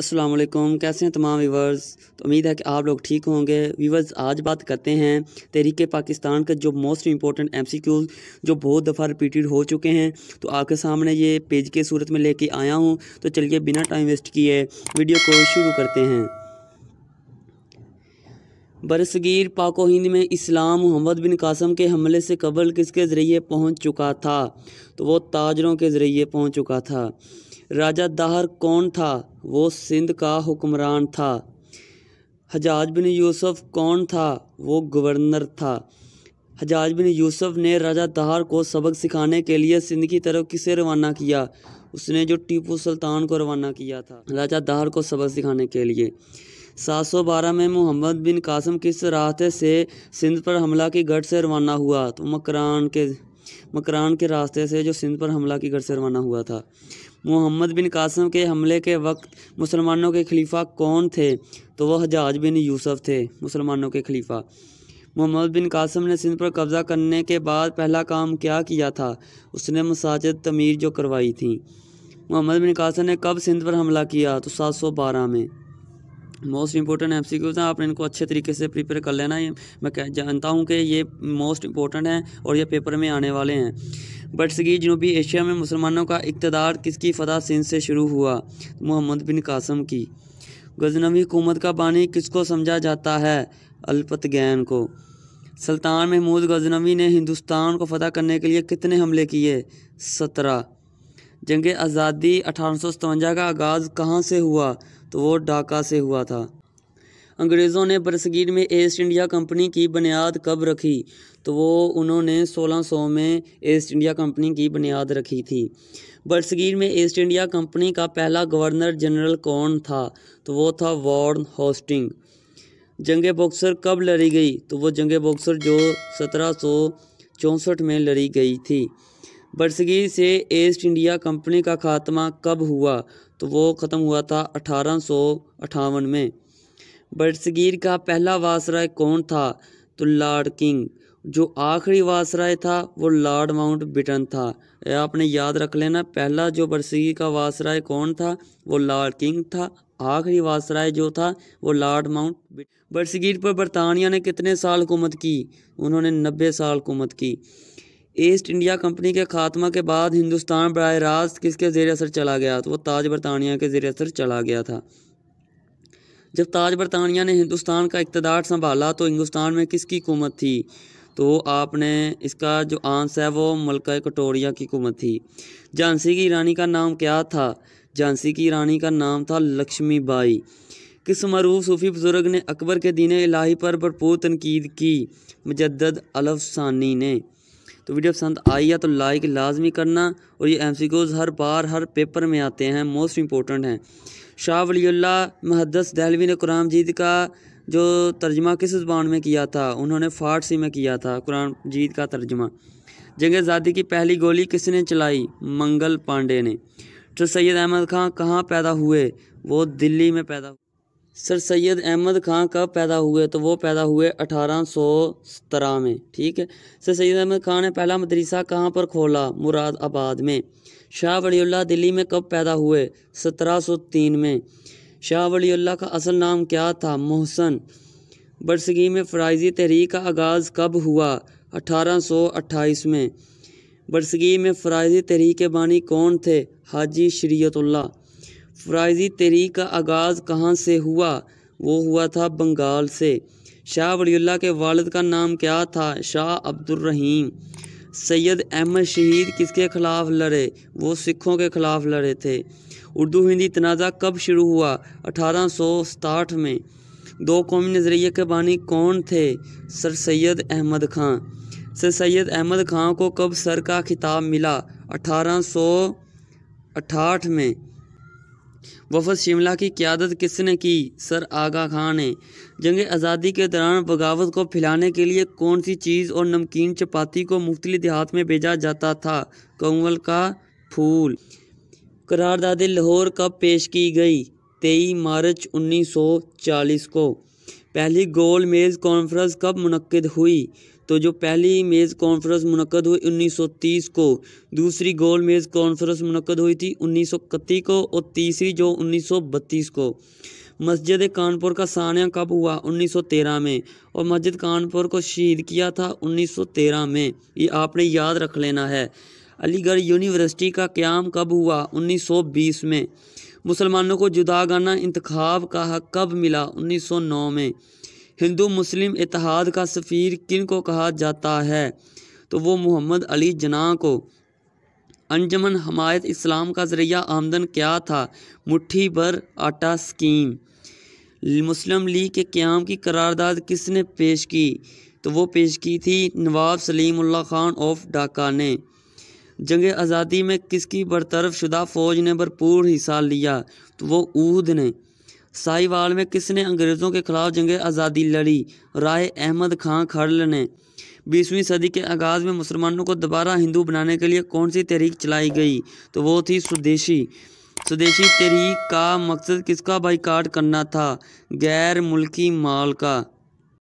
अस्सलाम वालेकुम कैसे हैं तमाम वीवर्स तो उम्मीद है कि आप लोग ठीक होंगे व्यूवर्स आज बात करते हैं तहरीक पाकिस्तान का जो मोस्ट इंपॉर्टेंट एमसीक्यूज जो बहुत दफ़ा रिपीटेड हो चुके हैं तो आपके सामने ये पेज के सूरत में लेके आया हूँ तो चलिए बिना टाइम वेस्ट किए वीडियो को शुरू करते हैं बरसगीर पाको हिंद में इस्लाम मोहम्मद बिन कासम के हमले से कबल किसके ज़रिए पहुँच चुका था तो वो ताजरों के ज़रिए पहुँच चुका था राजा दाहर कौन था वो सिंध का हुक्मरान था हजाज बिन यूसुफ कौन था वो गवर्नर था हजाज बिन यूसुफ ने राजा दाहर को सबक सिखाने के लिए सिंध की तरफ किसे रवाना किया उसने जो टीपू सुल्तान को रवाना किया था राजा दाहर को सबक सिखाने के लिए 712 में मोहम्मद बिन कासम किस रास्ते से सिंध पर हमला की गढ़ से रवाना हुआ तो मकरान के मकरान के रास्ते से जो सिंध पर हमला की गढ़ से रवाना हुआ था मोहम्मद बिन कासम के हमले के वक्त मुसलमानों के खलीफा कौन थे तो वह हजाज बिन यूसुफ थे मुसलमानों के खलीफा मोहम्मद बिन कासम ने सिंध पर कब्ज़ा करने के बाद पहला काम क्या किया था उसने मसाजिद तमीर जो करवाई थी मोहम्मद बिन कासम ने कब सिंध पर हमला किया तो 712 में most important M C Qs हैं आपने इनको अच्छे तरीके से प्रिपेयर कर लेना है मैं जानता हूँ कि ये मोस्ट इंपॉर्टेंट हैं और ये पेपर में आने वाले हैं बटसगीर जनूबी एशिया में मुसलमानों का इकतदार किसकी फतह सिंध से शुरू हुआ मोहम्मद बिन कासम की गजनवी हुकूमत का बानी किसको समझा जाता है अल्पतगैन को सुल्तान महमूद गजनवी ने हिंदुस्तान को फतह करने के लिए कितने हमले किए सत्रह जंग आज़ादी अठारह का आगाज़ कहाँ से हुआ तो वो ढाका से हुआ था अंग्रेज़ों ने बरसगीर में ईस्ट इंडिया कंपनी की बुनियाद कब रखी तो वो उन्होंने 1600 में ईस्ट इंडिया कंपनी की बुनियाद रखी थी बरसगीर में ईस्ट इंडिया कंपनी का पहला गवर्नर जनरल कौन था तो वो था वॉर्न होस्टिंग जंग बॉक्सर कब लड़ी गई तो वो जंग बॉक्सर जो सत्रह में लड़ी गई थी बरसगीर से ईस्ट इंडिया कंपनी का खात्मा कब हुआ तो वो ख़त्म हुआ था अठारह में बरसगीर का पहला वासराय कौन था तो लॉर्ड किंग जो आखिरी वासराय था वो लॉर्ड माउंट बिटन था आपने याद रख लेना पहला जो बरसगीर का वासराय कौन था वो लॉर्ड किंग था आखिरी वासराय जो था वो लॉर्ड माउंट बरसगीर पर बरतानिया ने कितने साल हुकूमत की उन्होंने नब्बे साल हुकूमत की ईस्ट इंडिया कंपनी के खात्मा के बाद हिंदुस्तान बरह रास्त किसके जेर असर चला गया तो वो ताज बरतानिया के जेर असर चला गया था जब ताज बरतानिया ने हिंदुस्तान का इकतदार संभाला तो हिंदुस्तान में किसकी हुकूमत थी तो आपने इसका जो आंसर है वो मलका कटोरिया की हुकूमत थी झांसी की रानी का नाम क्या था झांसी की रानी का नाम था लक्ष्मी बाई किस मरूफ सूफ़ी बुज़ुर्ग ने अकबर के दीन इलाही पर भरपूर तनकीद की मजद अलफसानी ने तो वीडियो पसंद आई है तो लाइक लाजमी करना और ये एम हर बार हर पेपर में आते हैं मोस्ट इम्पोर्टेंट हैं शाह वलील्ला महदस दहलवी ने कुरान जीत का जो तर्जमा किस जबान में किया था उन्होंने फारसी में किया था कुरान जीत का तर्जमा जंग आज़ादी की पहली गोली किसने चलाई मंगल पांडे ने तो सैयद अहमद खां कहाँ पैदा हुए वो दिल्ली में पैदा हुए सर सैयद अहमद खान कब पैदा हुए तो वो पैदा हुए अठारह सौ सत्रह में ठीक है सर सैयद अहमद खान ने पहला मदरसा कहाँ पर खोला मुरादाबाद में शाह वली दिल्ली में कब पैदा हुए सत्रह सौ तीन में शाह वली का असल नाम क्या था मोहसन बरसगी में फ़राइजी तहरीक का आगाज़ कब हुआ अठारह सौ अट्ठाईस में बरसगी में फ़राइजी तहरीक बानी कौन थे हाजी शरीयतुल्ला फ्राइजी तहरीक का आगाज़ कहाँ से हुआ वो हुआ था बंगाल से शाह वलील्ला के वालद का नाम क्या था शाह अब्दुलरहीम सैयद अहमद शहीद किसके ख़िलाफ़ लड़े वो सिखों के ख़िलाफ़ लड़े थे उर्दू हिंदी तनाज़ा कब शुरू हुआ अठारह में दो कौमी नज़रिए के बानी कौन थे सर सैयद अहमद खां सर सैयद अहमद खां को कब सर का खिताब मिला अठारह में वफद शिमला की क्यादत किसने की सर आगा खान ने जंग आज़ादी के दौरान बगावत को फैलाने के लिए कौन सी चीज़ और नमकीन चपाती को मुख्तलि देहात में भेजा जाता था कंवल का फूल करारदाद लाहौर कब पेश की गई तेईस मार्च 1940 को पहली गोल मेज़ कॉन्फ्रेंस कब मनकद हुई तो जो पहली मेज़ कॉन्फ्रेंस मनकद हुई 1930 को दूसरी गोल मेज़ कॉन्फ्रेंस मनकद हुई थी उन्नीस को और तीसरी जो उन्नीस को मस्जिद कानपुर का सानिया कब हुआ 1913 में और मस्जिद कानपुर को शहीद किया था 1913 में ये आपने याद रख लेना है अलीगढ़ यूनिवर्सिटी का क्याम कब हुआ 1920 में मुसलमानों को जुदागाना इंतखब का हक कब मिला 1909 में हिंदू मुस्लिम इतिहाद का सफ़ीर किन को कहा जाता है तो वो मोहम्मद अली जना को अंजमन हमायत इस्लाम का ज़रिया आमदन क्या था मुट्ठी भर आटा स्कीम मुस्लिम लीग के क्याम की करारदाद किसने पेश की तो वो पेश की थी नवाब सलीम उल्ला खान ऑफ ढाका ने जंग आज़ादी में किसकी बरतरफ शुदा फ़ौज ने भरपूर हिस्सा लिया तो वो ऊद ने साहिवाल में किसने अंग्रेज़ों के खिलाफ जंग आज़ादी लड़ी राय अहमद खां खरल ने बीसवीं सदी के आगाज़ में मुसलमानों को दोबारा हिंदू बनाने के लिए कौन सी तहरीक चलाई गई तो वो थी स्वदेशी स्वदेशी तहरीक का मकसद किसका बाइकाट करना था गैर मुल्की माल का